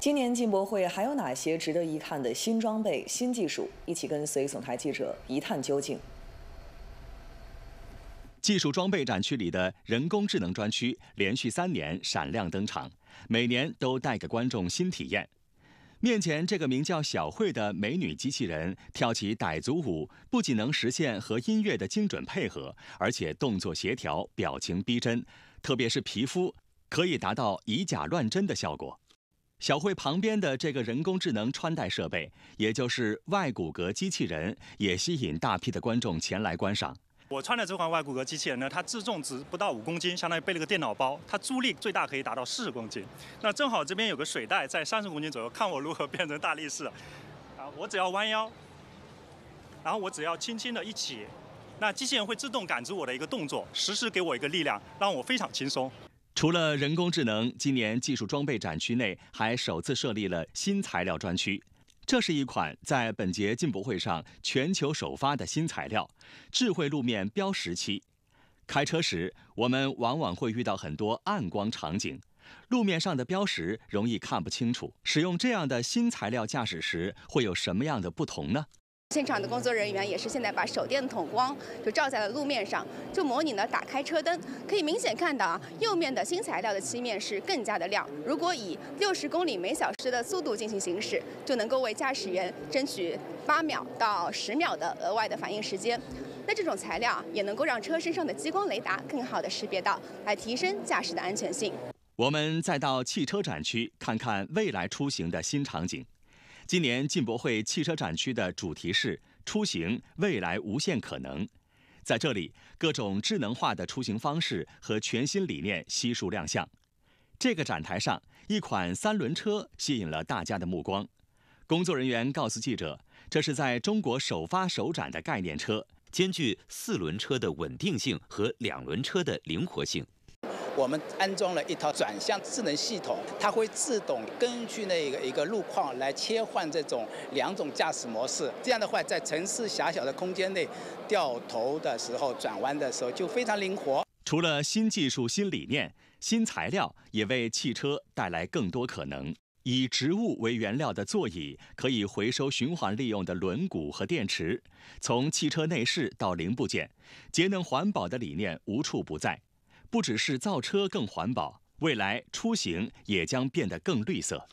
今年进博会还有哪些值得一看的新装备、新技术？一起跟随总台记者一探究竟。技术装备展区里的人工智能专区连续三年闪亮登场，每年都带给观众新体验。面前这个名叫小慧的美女机器人跳起傣族舞，不仅能实现和音乐的精准配合，而且动作协调、表情逼真，特别是皮肤可以达到以假乱真的效果。小慧旁边的这个人工智能穿戴设备，也就是外骨骼机器人，也吸引大批的观众前来观赏。我穿的这款外骨骼机器人呢，它自重只不到五公斤，相当于背了个电脑包。它助力最大可以达到四十公斤。那正好这边有个水袋，在三十公斤左右，看我如何变成大力士。啊，我只要弯腰，然后我只要轻轻的一起，那机器人会自动感知我的一个动作，实时给我一个力量，让我非常轻松。除了人工智能，今年技术装备展区内还首次设立了新材料专区。这是一款在本届进博会上全球首发的新材料——智慧路面标识漆。开车时，我们往往会遇到很多暗光场景，路面上的标识容易看不清楚。使用这样的新材料，驾驶时会有什么样的不同呢？现场的工作人员也是现在把手电筒光就照在了路面上，就模拟了打开车灯，可以明显看到啊，右面的新材料的漆面是更加的亮。如果以六十公里每小时的速度进行行驶，就能够为驾驶员争取八秒到十秒的额外的反应时间。那这种材料也能够让车身上的激光雷达更好的识别到，来提升驾驶的安全性。我们再到汽车展区看看未来出行的新场景。今年进博会汽车展区的主题是“出行未来无限可能”。在这里，各种智能化的出行方式和全新理念悉数亮相。这个展台上，一款三轮车吸引了大家的目光。工作人员告诉记者，这是在中国首发首展的概念车，兼具四轮车的稳定性和两轮车的灵活性。我们安装了一套转向智能系统，它会自动根据那个一个路况来切换这种两种驾驶模式。这样的话，在城市狭小的空间内，掉头的时候、转弯的时候就非常灵活。除了新技术、新理念、新材料，也为汽车带来更多可能。以植物为原料的座椅，可以回收循环利用的轮毂和电池。从汽车内饰到零部件，节能环保的理念无处不在。不只是造车更环保，未来出行也将变得更绿色。